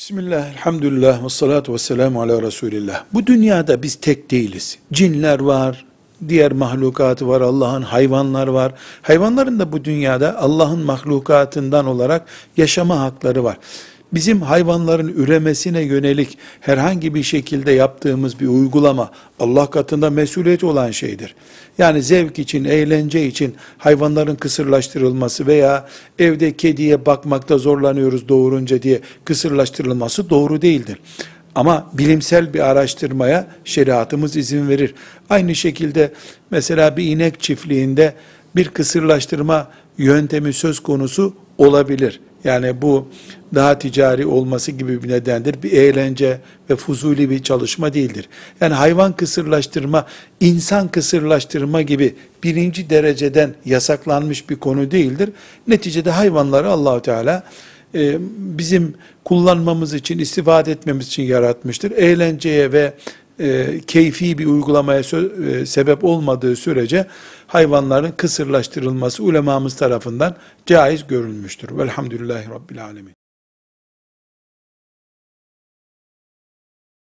Bismillah, elhamdülillah, ve salatu ve selamu ala Resulillah. Bu dünyada biz tek değiliz. Cinler var, diğer mahlukatı var, Allah'ın hayvanlar var. Hayvanların da bu dünyada Allah'ın mahlukatından olarak yaşama hakları var bizim hayvanların üremesine yönelik herhangi bir şekilde yaptığımız bir uygulama Allah katında mesuliyet olan şeydir. Yani zevk için, eğlence için hayvanların kısırlaştırılması veya evde kediye bakmakta zorlanıyoruz doğurunca diye kısırlaştırılması doğru değildir. Ama bilimsel bir araştırmaya şeriatımız izin verir. Aynı şekilde mesela bir inek çiftliğinde bir kısırlaştırma yöntemi söz konusu olabilir. Yani bu daha ticari olması gibi bir nedendir. Bir eğlence ve fuzuli bir çalışma değildir. Yani hayvan kısırlaştırma, insan kısırlaştırma gibi birinci dereceden yasaklanmış bir konu değildir. Neticede hayvanları Allahu Teala e, bizim kullanmamız için, istifade etmemiz için yaratmıştır. Eğlenceye ve e, keyfi bir uygulamaya e, sebep olmadığı sürece hayvanların kısırlaştırılması ulemamız tarafından caiz görülmüştür. Velhamdülillahi Rabbil Alemin.